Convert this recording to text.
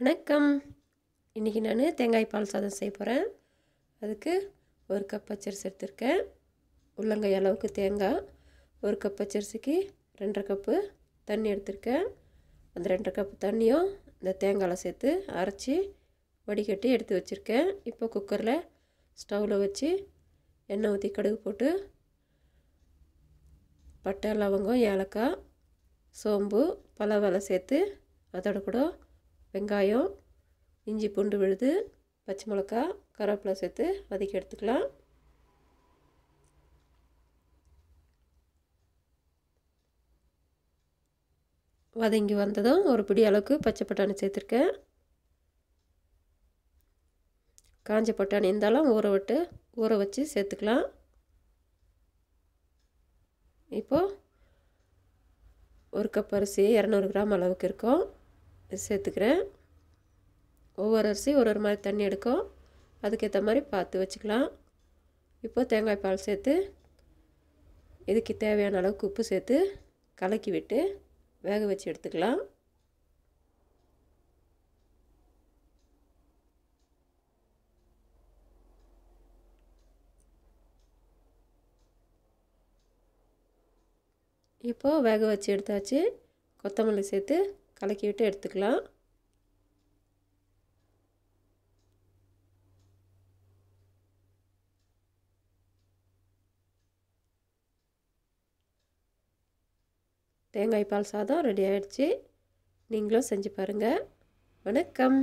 வணக்கம் இன்றைக்கி நான் தேங்காய் பால் சாதம் செய்ய போகிறேன் அதுக்கு ஒரு கப் பச்சரிசி எடுத்திருக்கேன் உள்ளங்கை அளவுக்கு தேங்காய் ஒரு கப் பச்சரிசிக்கு ரெண்டரை கப்பு தண்ணி எடுத்திருக்கேன் அந்த ரெண்டரை கப்பு தண்ணியும் இந்த தேங்காயில் சேர்த்து அரைச்சி வடிகட்டி எடுத்து வச்சுருக்கேன் இப்போ குக்கரில் ஸ்டவ்வில் வச்சு எண்ணெய் ஊற்றி கடுகு போட்டு பட்டை லவங்கம் ஏலக்காய் சோம்பு பலவெல்லாம் சேர்த்து அதோட கூட வெங்காயம் இஞ்சி பூண்டு விழுது பச்சை மிளகா கருவேப்பிலை சேர்த்து வதக்கி எடுத்துக்கலாம் வதங்கி வந்ததும் ஒரு பிடி அளவுக்கு பச்சை பட்டாணி சேர்த்துருக்கேன் காஞ்ச பட்டாணி இருந்தாலும் ஊற விட்டு ஊற வச்சு சேர்த்துக்கலாம் இப்போது ஒரு கப் அரிசி இரநூறு கிராம் அளவுக்கு இருக்கும் சேர்த்துக்கிறேன் ஒவ்வொரு அரிசி ஒரு ஒரு மாதிரி தண்ணி எடுக்கும் அதுக்கேற்ற மாதிரி பார்த்து வச்சுக்கலாம் இப்போது தேங்காய் பால் சேர்த்து இதுக்கு தேவையான அளவுக்கு உப்பு சேர்த்து கலக்கி விட்டு வேக வச்சு எடுத்துக்கலாம் இப்போது வேக வச்சு எடுத்தாச்சு கொத்தமல்லி சேர்த்து கலக்கி விட்டு எடுத்துக்கலாம் தேங்காய் பால் சாதம் ரெடி ஆகிடுச்சு நீங்களும் செஞ்சு பாருங்கள் வணக்கம்